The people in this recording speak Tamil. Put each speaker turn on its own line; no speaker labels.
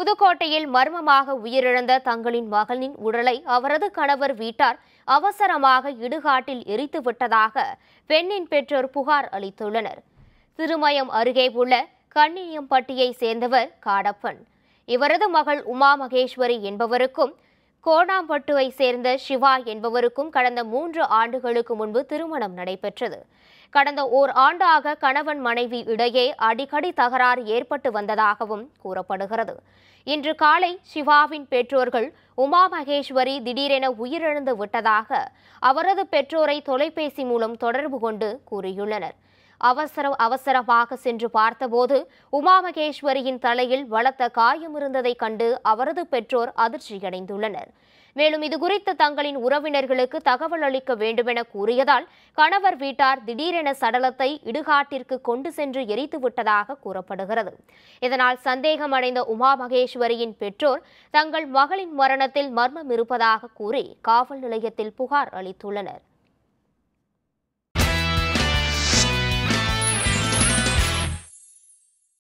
புதுக்கோட்டையில் மர்மமாக உயிரிழந்த தங்களின் மகளின் உடலை அவரது கணவர் வீட்டார் அவசரமாக இடுகாட்டில் எரித்து விட்டதாக பெண்ணின் பெற்றோர் புகார் அளித்துள்ளனர் திருமயம் அருகே உள்ள கண்ணியம்பட்டியை சேர்ந்தவர் காடப்பன் இவரது மகள் உமா மகேஸ்வரி என்பவருக்கும் கோணாம்பட்டுவை சேர்ந்த சிவா என்பவருக்கும் கடந்த மூன்று ஆண்டுகளுக்கு முன்பு திருமணம் நடைபெற்றது கடந்த ஓர் ஆண்டாக கணவன் மனைவி இடையே அடிக்கடி தகராறு ஏற்பட்டு வந்ததாகவும் கூறப்படுகிறது இன்று காலை சிவாவின் பெற்றோர்கள் உமா மகேஸ்வரி திடீரென உயிரிழந்து விட்டதாக அவரது பெற்றோரை தொலைபேசி மூலம் தொடர்பு கொண்டு கூறியுள்ளனர் அவசர அவசரமாக சென்று பார்த்தபோது உமாமகேஸ்வரியின் தலையில் வளத்த காயம் இருந்ததைக் கண்டு அவரது பெற்றோர் அதிர்ச்சியடைந்துள்ளனர் மேலும் இதுகுறித்து தங்களின் உறவினர்களுக்கு தகவல் அளிக்க வேண்டுமென கூறியதால் கணவர் வீட்டார் திடீரென சடலத்தை இடுகாட்டிற்கு கொண்டு சென்று எரித்து விட்டதாக கூறப்படுகிறது இதனால் சந்தேகமடைந்த உமா மகேஸ்வரியின் பெற்றோர் தங்கள் மகளின் மரணத்தில் மர்மம் இருப்பதாக கூறி காவல் நிலையத்தில் புகார் அளித்துள்ளனர்